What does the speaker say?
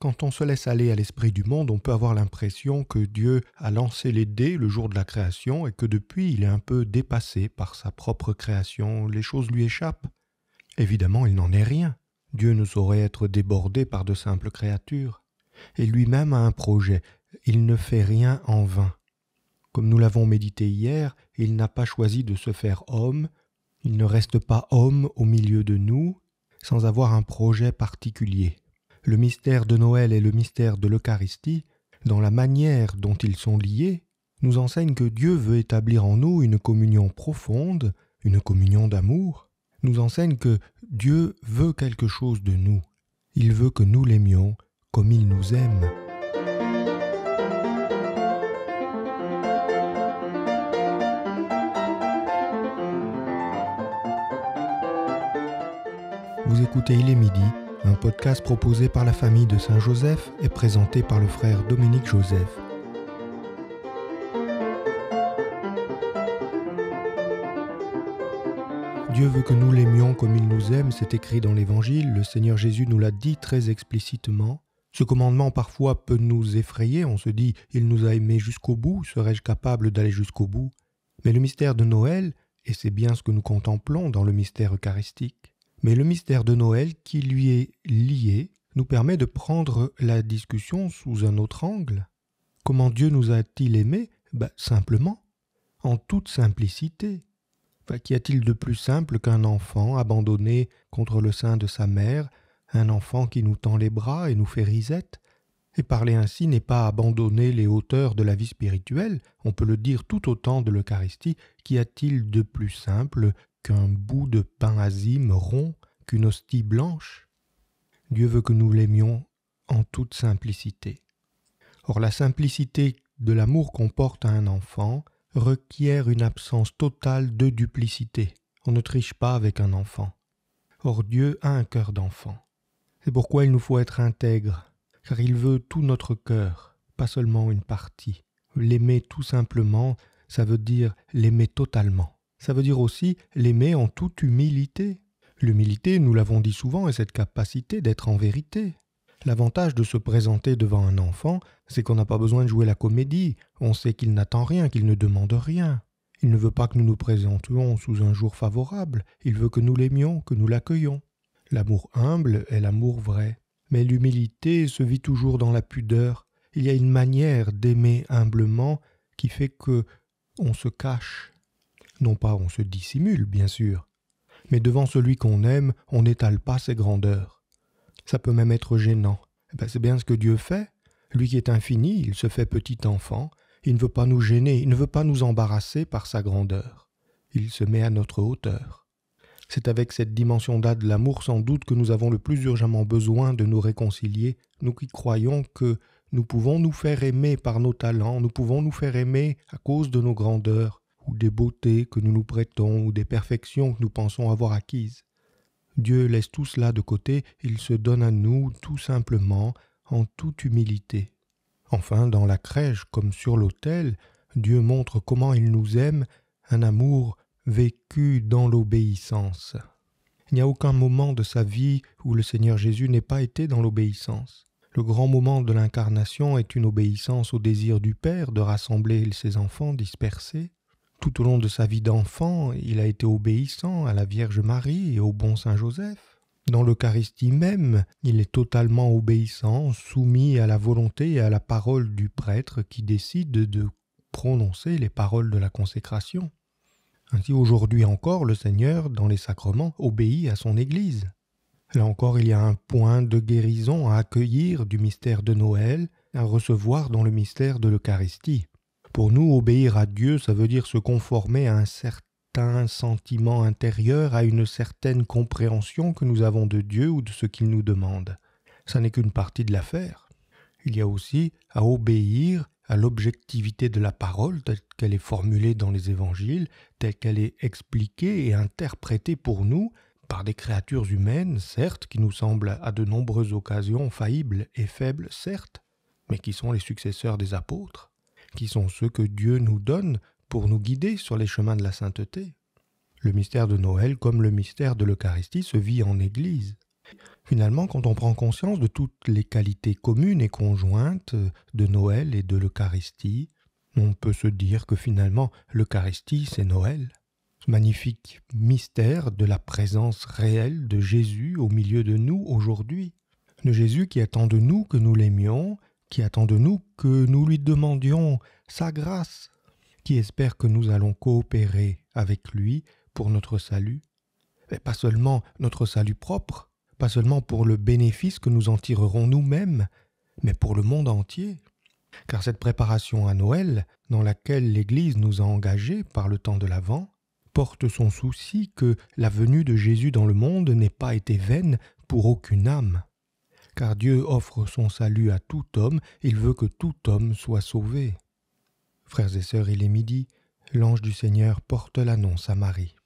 Quand on se laisse aller à l'esprit du monde, on peut avoir l'impression que Dieu a lancé les dés le jour de la création et que depuis il est un peu dépassé par sa propre création, les choses lui échappent. Évidemment, il n'en est rien. Dieu ne saurait être débordé par de simples créatures. Et lui-même a un projet, il ne fait rien en vain. Comme nous l'avons médité hier, il n'a pas choisi de se faire homme, il ne reste pas homme au milieu de nous, sans avoir un projet particulier le mystère de Noël et le mystère de l'Eucharistie, dans la manière dont ils sont liés, nous enseignent que Dieu veut établir en nous une communion profonde, une communion d'amour, nous enseigne que Dieu veut quelque chose de nous, il veut que nous l'aimions comme il nous aime. Vous écoutez Il est midi un podcast proposé par la famille de Saint-Joseph et présenté par le frère Dominique Joseph. Dieu veut que nous l'aimions comme il nous aime, c'est écrit dans l'Évangile, le Seigneur Jésus nous l'a dit très explicitement. Ce commandement parfois peut nous effrayer, on se dit Il nous a aimés jusqu'au bout, serais-je capable d'aller jusqu'au bout Mais le mystère de Noël, et c'est bien ce que nous contemplons dans le mystère eucharistique, mais le mystère de Noël qui lui est lié nous permet de prendre la discussion sous un autre angle. Comment Dieu nous a-t-il aimés ben, Simplement, en toute simplicité. Qu'y a-t-il de plus simple qu'un enfant abandonné contre le sein de sa mère, un enfant qui nous tend les bras et nous fait risette Et parler ainsi n'est pas abandonner les hauteurs de la vie spirituelle, on peut le dire tout autant de l'Eucharistie. Qu'y a-t-il de plus simple un bout de pain azime rond qu'une hostie blanche Dieu veut que nous l'aimions en toute simplicité. Or la simplicité de l'amour qu'on porte à un enfant requiert une absence totale de duplicité. On ne triche pas avec un enfant. Or Dieu a un cœur d'enfant. C'est pourquoi il nous faut être intègres, car il veut tout notre cœur, pas seulement une partie. L'aimer tout simplement, ça veut dire l'aimer totalement ça veut dire aussi l'aimer en toute humilité. L'humilité, nous l'avons dit souvent, est cette capacité d'être en vérité. L'avantage de se présenter devant un enfant, c'est qu'on n'a pas besoin de jouer la comédie, on sait qu'il n'attend rien, qu'il ne demande rien. Il ne veut pas que nous nous présentions sous un jour favorable, il veut que nous l'aimions, que nous l'accueillions. L'amour humble est l'amour vrai. Mais l'humilité se vit toujours dans la pudeur. Il y a une manière d'aimer humblement qui fait que on se cache non pas on se dissimule, bien sûr, mais devant celui qu'on aime, on n'étale pas ses grandeurs. Ça peut même être gênant. Eh ben, c'est bien ce que Dieu fait. Lui qui est infini, il se fait petit enfant, il ne veut pas nous gêner, il ne veut pas nous embarrasser par sa grandeur. Il se met à notre hauteur. C'est avec cette dimension d'âme de l'amour sans doute que nous avons le plus urgemment besoin de nous réconcilier, nous qui croyons que nous pouvons nous faire aimer par nos talents, nous pouvons nous faire aimer à cause de nos grandeurs, des beautés que nous nous prêtons, ou des perfections que nous pensons avoir acquises. Dieu laisse tout cela de côté, il se donne à nous tout simplement, en toute humilité. Enfin, dans la crèche comme sur l'autel, Dieu montre comment il nous aime, un amour vécu dans l'obéissance. Il n'y a aucun moment de sa vie où le Seigneur Jésus n'ait pas été dans l'obéissance. Le grand moment de l'incarnation est une obéissance au désir du Père de rassembler ses enfants dispersés. Tout au long de sa vie d'enfant, il a été obéissant à la Vierge Marie et au bon Saint Joseph. Dans l'Eucharistie même, il est totalement obéissant, soumis à la volonté et à la parole du prêtre qui décide de prononcer les paroles de la consécration. Ainsi aujourd'hui encore, le Seigneur, dans les sacrements, obéit à son Église. Là encore, il y a un point de guérison à accueillir du mystère de Noël, à recevoir dans le mystère de l'Eucharistie. Pour nous, obéir à Dieu, ça veut dire se conformer à un certain sentiment intérieur, à une certaine compréhension que nous avons de Dieu ou de ce qu'il nous demande. Ça n'est qu'une partie de l'affaire. Il y a aussi à obéir à l'objectivité de la parole telle qu'elle est formulée dans les évangiles, telle qu'elle est expliquée et interprétée pour nous par des créatures humaines, certes, qui nous semblent à de nombreuses occasions faillibles et faibles, certes, mais qui sont les successeurs des apôtres qui sont ceux que Dieu nous donne pour nous guider sur les chemins de la sainteté. Le mystère de Noël, comme le mystère de l'Eucharistie, se vit en Église. Finalement, quand on prend conscience de toutes les qualités communes et conjointes de Noël et de l'Eucharistie, on peut se dire que finalement l'Eucharistie, c'est Noël. Ce magnifique mystère de la présence réelle de Jésus au milieu de nous aujourd'hui, de Jésus qui attend de nous que nous l'aimions qui attend de nous que nous lui demandions sa grâce, qui espère que nous allons coopérer avec lui pour notre salut, mais pas seulement notre salut propre, pas seulement pour le bénéfice que nous en tirerons nous-mêmes, mais pour le monde entier. Car cette préparation à Noël, dans laquelle l'Église nous a engagés par le temps de l'Avent, porte son souci que la venue de Jésus dans le monde n'ait pas été vaine pour aucune âme car Dieu offre son salut à tout homme, il veut que tout homme soit sauvé. Frères et sœurs, il est midi, l'ange du Seigneur porte l'annonce à Marie.